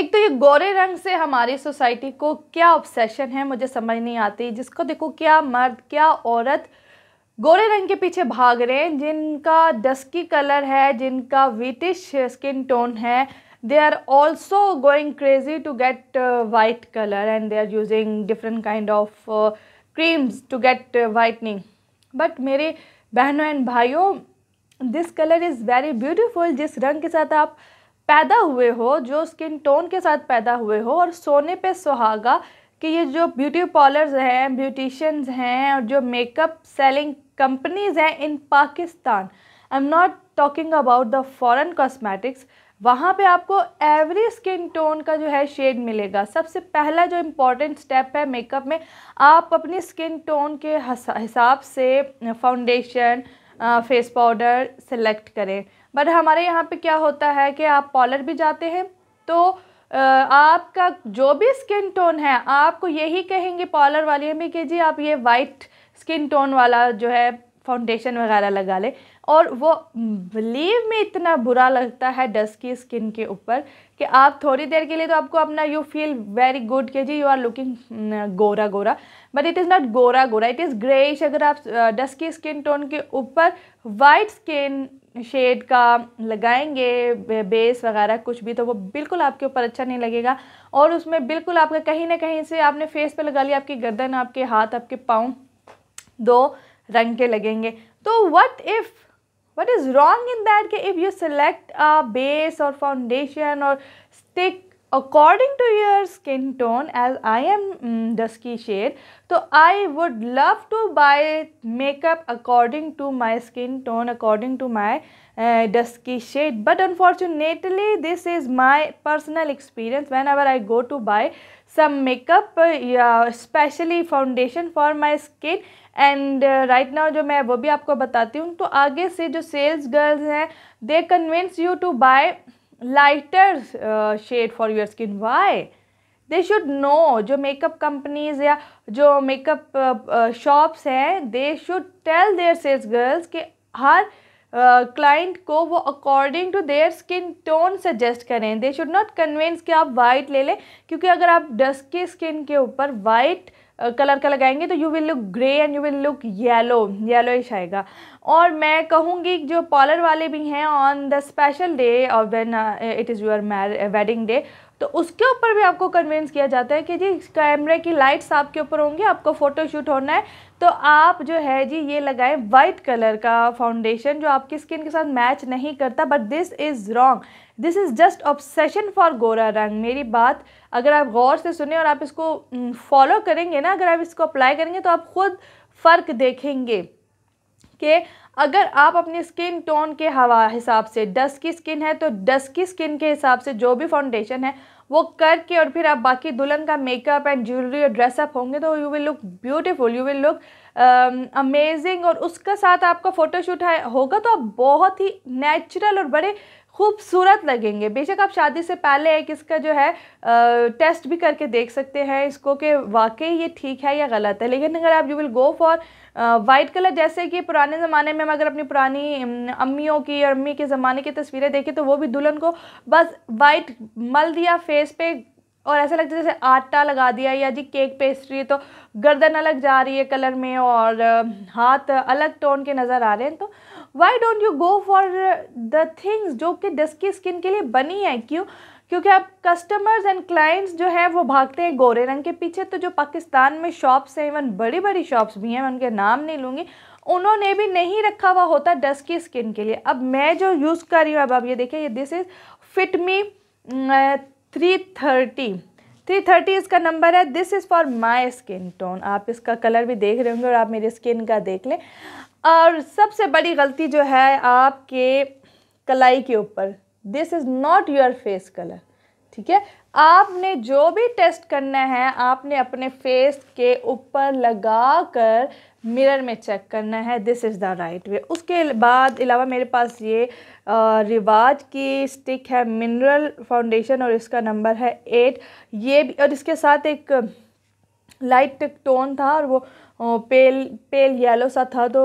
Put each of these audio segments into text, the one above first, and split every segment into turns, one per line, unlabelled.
एक तो ये गोरे रंग से हमारी सोसाइटी को क्या ऑब्सेशन है मुझे समझ नहीं आती जिसको देखो क्या मर्द क्या औरत गोरे रंग के पीछे भाग रहे हैं जिनका डस्की कलर है जिनका वीटिश स्किन टोन है they are also going crazy to get white colour and they are using different kind of creams to get whitening but मेरे बहनों एंड भाइयों this colour is very beautiful जिस रंग के साथ आप पैदा हुए हो जो स्किन टोन के साथ पैदा हुए हो और सोने पे सुहागा कि ये जो ब्यूटी पार्लर्स हैं ब्यूटिशंस हैं और जो मेकअप सेलिंग कंपनीज हैं in Pakistan I am not talking about the foreign cosmetics वहाँ पे आपको एवरी स्किन टोन का जो है शेड मिलेगा सबसे पहला जो इम्पॉर्टेंट स्टेप है मेकअप में आप अपनी स्किन टोन के हिसाब से फाउंडेशन फेस पाउडर सेलेक्ट करें बट हमारे यहाँ पे क्या होता है कि आप पॉलर भी जाते हैं तो आपका जो भी स्किन टोन है आपको यही कहेंगे पॉलर वाले में कि जी आप ये वाइट स्किन टोन वाला जो है फाउंडेशन वगैरह लगा ले और वो बिलीव में इतना बुरा लगता है डस्ट की स्किन के ऊपर कि आप थोड़ी देर के लिए तो आपको अपना यू फील वेरी गुड के जी यू आर लुकिंग गोरा गोरा बट इट इज़ नॉट गोरा गोरा इट इज़ ग्रेइश अगर आप डस्ट की स्किन टोन के ऊपर वाइट स्किन शेड का लगाएंगे बेस वगैरह कुछ भी तो वो बिल्कुल आपके ऊपर अच्छा नहीं लगेगा और उसमें बिल्कुल आपका कहीं ना कहीं से आपने फेस पे लगा लिया आपकी गर्दन आपके हाथ आपके पाँव दो रंग के लगेंगे तो what if what is wrong in that कि if you select a base और फाउंडेशन और stick according to your skin tone as I am dusky shade तो I would love to buy makeup according to my skin tone according to my dusky shade but unfortunately this is my personal experience whenever I go to buy some makeup specially foundation for my skin and right now जो मैं वो भी आपको बताती हूँ तो आगे से जो सेल्स गर्ल्स हैं they convince you to lighter lighter shade for your skin why they should know जो मेकअप कंपनीज या जो मेकअप शॉप्स uh, uh, हैं they should tell their sales girls के हर क्लाइंट uh, को वो according to their skin tone suggest करें they should not convince कि आप वाइट ले लें क्योंकि अगर आप डस्की स्किन के ऊपर वाइट कलर का लगाएंगे तो you will look grey and you will look yellow ही आएगा और मैं कहूँगी जो पॉलर वाले भी हैं ऑन द स्पेशल डे और when it is your wedding day तो उसके ऊपर भी आपको कन्विंस किया जाता है कि जी कैमरे की लाइट्स आपके ऊपर होंगी आपको फ़ोटो शूट होना है तो आप जो है जी ये लगाएं वाइट कलर का फाउंडेशन जो आपकी स्किन के साथ मैच नहीं करता but this is wrong this is just obsession for गोरा रंग मेरी बात अगर आप गौर से सुने और आप इसको फॉलो करेंगे ना अगर आप इसको अप्लाई करेंगे तो आप खुद फ़र्क देखेंगे कि अगर आप अपने स्किन टोन के हवा हिसाब से डस्ट की स्किन है तो डस्ट की स्किन के हिसाब से जो भी फाउंडेशन है वो करके और फिर आप बाकी दुल्हन का मेकअप एंड ज्वेलरी और ड्रेसअप होंगे तो you will look beautiful you will look amazing और उसके साथ आपका फ़ोटोशूट है होगा तो आप बहुत ही नेचुरल और बड़े खूबसूरत लगेंगे बेशक आप शादी से पहले एक इसका जो है आ, टेस्ट भी करके देख सकते हैं इसको कि वाकई ये ठीक है या गलत है लेकिन अगर आप you will go for white colour जैसे कि पुराने ज़माने में हम अगर अपनी पुरानी अम्मियों की और अम्मी के ज़माने की तस्वीरें देखें तो वो भी दुल्हन को बस वाइट मल दिया फेस पे और ऐसा लगता है जैसे आटा लगा दिया या जी केक पेस्ट्री तो गर्दन अलग जा रही है कलर में और हाथ अलग टोन के नज़र आ रहे हैं तो why don't you go for the things जो कि डस्ट की स्किन के लिए बनी है क्यों क्योंकि अब कस्टमर्स एंड क्लाइंट्स जो हैं वो भागते हैं गोरे रंग के पीछे तो जो पाकिस्तान में शॉप्स हैं इवन बड़ी बड़ी शॉप्स भी हैं मैं उनके नाम नहीं लूँगी उन्होंने भी नहीं रखा हुआ होता डस्ट की स्किन के लिए अब मैं जो यूज़ कर रही हूँ अब अब ये देखिए ये this is fit me three thirty three thirty इसका नंबर है this is for my skin tone आप इसका कलर भी देख रहे होंगे और आप मेरी स्किन का देख लें और सबसे बड़ी गलती जो है आपके कलाई के ऊपर this is not your face colour ठीक है आपने जो भी टेस्ट करना है आपने अपने फेस के ऊपर लगा कर मिरर में चेक करना है this is the right way उसके बाद अलावा मेरे पास ये आ, रिवाज की स्टिक है मिनरल फाउंडेशन और इसका नंबर है एट ये भी और इसके साथ एक लाइट टोन था और वो पेल पेल येलो सा था तो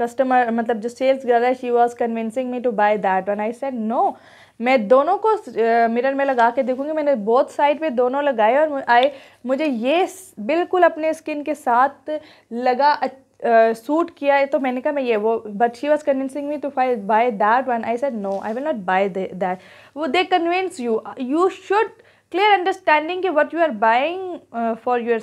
कस्टमर मतलब जो सेल्स गर्ल है she was convincing me to buy that one I said no मैं दोनों को मिरर में लगा के देखूँगी मैंने बहुत साइड पे दोनों लगाए और आए मुझे ये बिल्कुल अपने स्किन के साथ लगा सूट uh, किया है तो मैंने कहा मैं ये वो but she was convincing me to फाई buy that one I said no I will not buy that वो they convince you you should clear understanding कि what you are buying for your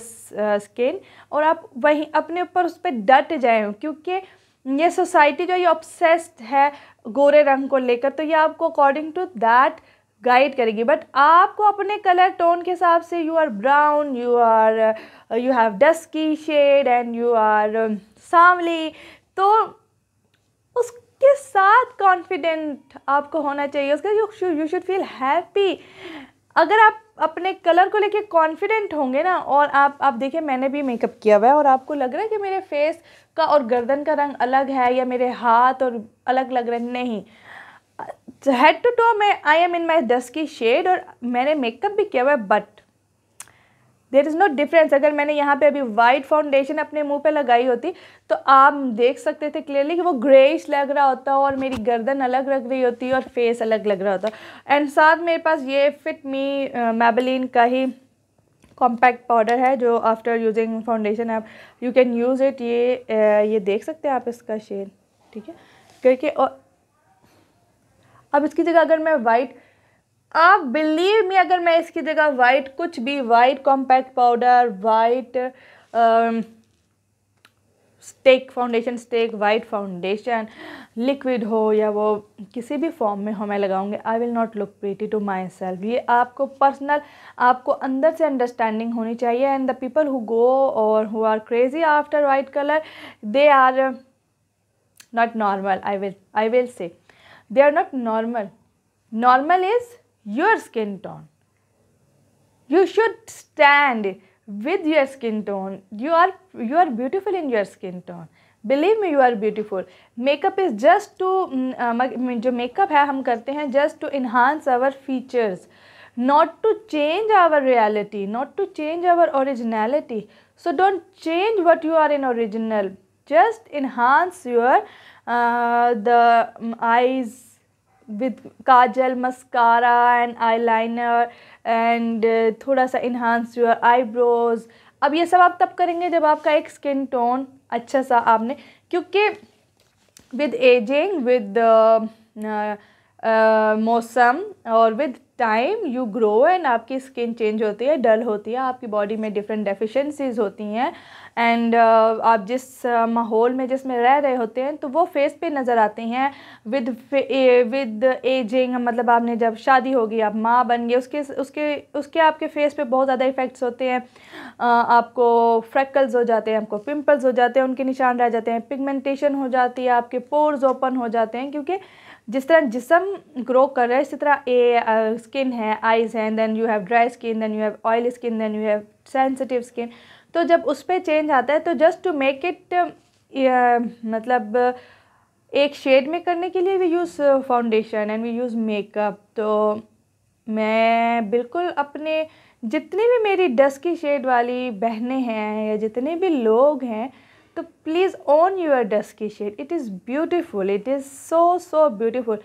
skin और आप वहीं अपने ऊपर उस पर डट जाए क्योंकि ये सोसाइटी जो ये ऑब्सेस्ड है गोरे रंग को लेकर तो ये आपको अकॉर्डिंग टू दैट गाइड करेगी बट आपको अपने कलर टोन के हिसाब से you are brown you are you have dusky shade and you are सांवली तो उसके साथ कॉन्फिडेंट आपको होना चाहिए उसका यू शुड फील हैप्पी अगर आप अपने कलर को लेके कॉन्फिडेंट होंगे ना और आप आप देखिए मैंने भी मेकअप किया हुआ है और आपको लग रहा है कि मेरे फेस का और गर्दन का रंग अलग है या मेरे हाथ और अलग लग रहे हैं नहीं हेड टू टो मैं I am in my dusky shade और मैंने मेकअप भी किया हुआ है but there is no difference अगर मैंने यहाँ पे अभी वाइट फाउंडेशन अपने मुंह पे लगाई होती तो आप देख सकते थे क्लियरली कि वो ग्रेइश लग रहा होता और मेरी गर्दन अलग लग रही होती और फेस अलग लग रहा होता एंड साथ मेरे पास ये फिट मी मेबलिन का ही कॉम्पैक्ट पाउडर है जो आफ्टर यूजिंग फाउंडेशन आप यू कैन यूज़ इट ये ये देख सकते हैं आप इसका शेड ठीक है करके और अब इसकी जगह अगर मैं वाइट आप बिलीव में अगर मैं इसकी जगह वाइट कुछ भी white compact powder white stick foundation stick white foundation liquid हो या वो किसी भी फॉर्म में हो मैं लगाऊंगी I will not look pretty to myself ये आपको पर्सनल आपको अंदर से अंडरस्टैंडिंग होनी चाहिए and the people who go और who are crazy after white colour they are not normal I will I will say they are not normal normal is your skin tone. You should stand with your skin tone. You are, you are beautiful in your skin tone. Believe me, you are beautiful. Makeup is just to, mm, uh, जो makeup है हम करते हैं just to enhance our features, not to change our reality, not to change our originality. So don't change what you are in original. Just enhance your uh, the mm, eyes, with kajal mascara and eyeliner and थोड़ा सा enhance your eyebrows अब ये सब आप तब करेंगे जब आपका एक स्किन टोन अच्छा सा आपने क्योंकि विद एजिंग विद मौसम और with time you grow and आपकी स्किन चेंज होती है डल होती है आपकी बॉडी में डिफरेंट डेफिशिएंसीज होती हैं एंड uh, आप जिस uh, माहौल में जिसमें रह रहे होते हैं तो वो फेस पे नज़र आते हैं विद विद एजिंग मतलब आपने जब शादी होगी आप माँ बन गए उसके उसके उसके आपके फेस पे बहुत ज़्यादा इफ़ेक्ट्स होते हैं uh, आपको फ्रैकल्स हो जाते हैं आपको पिंपल्स हो जाते हैं उनके निशान रह जाते हैं पिगमेंटेशन हो जाती है आपके पोर्स ओपन हो जाते हैं क्योंकि जिस तरह जिसम ग्रो कर रहा है इसी तरह ए स्किन है आइज़ हैं then you have dry skin then you have oil skin then you have sensitive skin तो जब उस पर चेंज आता है तो जस्ट टू मेक इट मतलब एक शेड में करने के लिए we use foundation and we use makeup तो मैं बिल्कुल अपने जितनी भी मेरी डस की शेड वाली बहनें हैं या जितने भी लोग हैं तो प्लीज़ ऑन योर की shade it is beautiful it is so so beautiful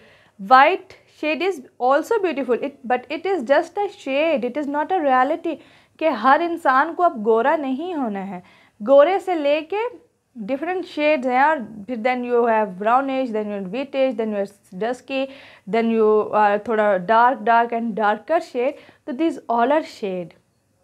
white shade is also beautiful it but it is just a shade it is not a reality कि हर इंसान को अब गोरा नहीं होना है गोरे से लेके डिफरेंट शेड्स हैं और फिर then you have brown age then you wheat age then you dusky then you थोड़ा dark dark and darker shade तो दिस ऑल आर शेड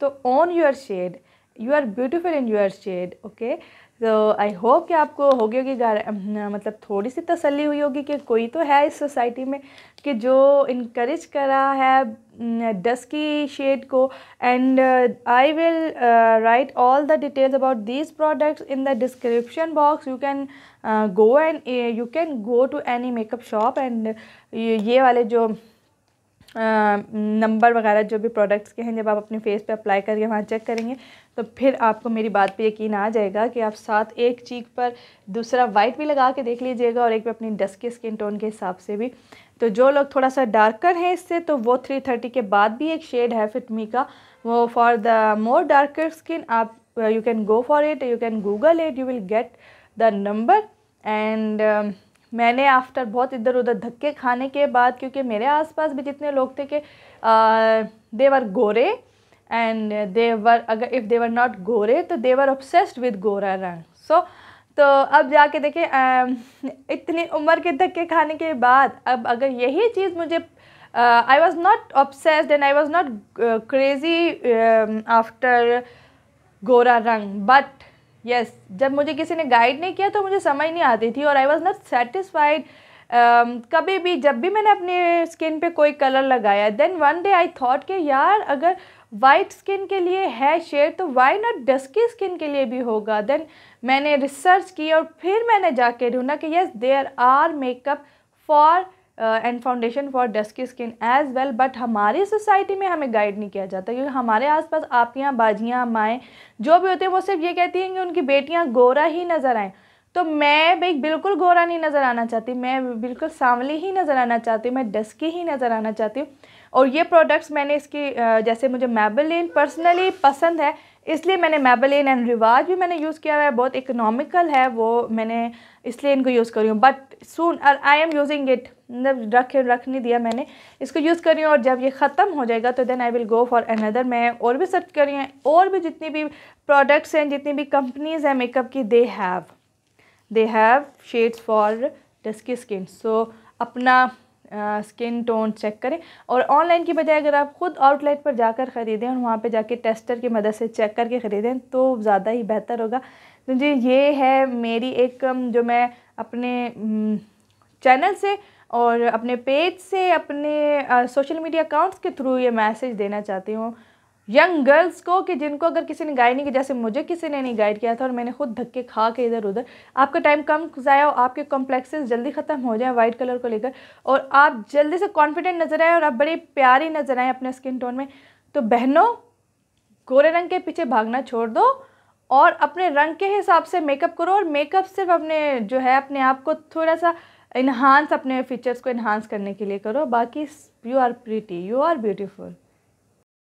तो on your shade you are beautiful in your shade okay तो I hope कि आपको होगी होगी मतलब थोड़ी सी तसल्ली हुई होगी कि कोई तो है इस सोसाइटी में कि जो इनक्रेज कर रहा है डस्की शेड को and I will write all the details about these products in the description box you can go and you can go to any makeup shop and ये वाले जो नंबर uh, वगैरह जो भी प्रोडक्ट्स के हैं जब आप अपने फेस पे अप्लाई करके वहाँ चेक करेंगे तो फिर आपको मेरी बात पे यकीन आ जाएगा कि आप साथ एक चीक पर दूसरा वाइट भी लगा के देख लीजिएगा और एक पे अपनी डस्की स्किन टोन के हिसाब से भी तो जो लोग थोड़ा सा डार्कर हैं इससे तो वो थ्री थर्टी के बाद भी एक शेड है फिटमी का वो for the more darker skin आप you can go for it you can Google it you will get the number and मैंने आफ्टर बहुत इधर उधर धक्के खाने के बाद क्योंकि मेरे आसपास भी जितने लोग थे कि देवर uh, गोरे एंड देवर अगर इफ़ देवर नॉट गोरे तो देवर ऑब्सेस्ड विद गोरा रंग सो तो अब जाके देखें um, इतनी उम्र के धक्के खाने के बाद अब अगर यही चीज़ मुझे I was not obsessed and I was not crazy after गोरा रंग बट यस जब मुझे किसी ने गाइड नहीं किया तो मुझे समझ नहीं आती थी और आई वॉज़ नॉट सेटिस्फाइड कभी भी जब भी मैंने अपने स्किन पे कोई कलर लगाया then one day I thought कि यार अगर वाइट स्किन के लिए है शेयर तो वाई नॉट डस्की स्किन के लिए भी होगा देन मैंने रिसर्च की और फिर मैंने जाके ढूंढा कि yes there are makeup for and foundation for dusky skin as well but हमारी सोसाइटी में हमें गाइड नहीं किया जाता क्योंकि हमारे आसपास आपियाँ बाजियाँ माएँ जो भी होते हैं वो सिर्फ ये कहती हैं कि उनकी बेटियाँ गोरा ही नज़र आएँ तो मैं भाई बिल्कुल गोरा नहीं नज़र आना चाहती मैं बिल्कुल सांवली ही नज़र आना चाहती हूँ मैं डस्की ही नज़र आना चाहती हूँ और ये प्रोडक्ट्स मैंने इसकी जैसे मुझे मेबलिन पर्सनली पसंद है इसलिए मैंने मेबलिन एंड रिवाज भी मैंने यूज़ किया है बहुत इकोनॉमिकल है वो मैंने इसलिए इनको यूज़ करी हूँ but soon I am using it मतलब रख रख नहीं दिया मैंने इसको यूज़ करी हूँ और जब ये ख़त्म हो जाएगा तो then I will go for another मैं और भी सर्च करी हूँ और भी जितनी भी प्रोडक्ट्स हैं जितनी भी कंपनीज़ हैं मेकअप की they have they have shades for dusky skin so अपना स्किन टोन चेक करें और ऑनलाइन की बजाय अगर आप ख़ुद आउटलेट पर जाकर ख़रीदें और वहाँ पे जाके टेस्टर की मदद से चेक करके ख़रीदें तो ज़्यादा ही बेहतर होगा तो जी ये है मेरी एक जो मैं अपने चैनल से और अपने पेज से अपने सोशल मीडिया अकाउंट्स के थ्रू ये मैसेज देना चाहती हूँ यंग गर्ल्स को कि जिनको अगर किसी ने गाइड नहीं किया जैसे मुझे किसी ने नहीं गाइड किया था और मैंने खुद धक्के खा के इधर उधर आपका टाइम कम जाया हो आपके कॉम्प्लेक्सेस जल्दी ख़त्म हो जाए वाइट कलर को लेकर और आप जल्दी से कॉन्फिडेंट नज़र आए और आप बड़े प्यारी नज़र आए अपने स्किन टोन में तो बहनों गोरे रंग के पीछे भागना छोड़ दो और अपने रंग के हिसाब से मेकअप करो और मेकअप सिर्फ अपने जो है अपने आप को थोड़ा सा इन्हांस अपने फीचर्स को इन्हांस करने के लिए करो बाकी you are pretty you are beautiful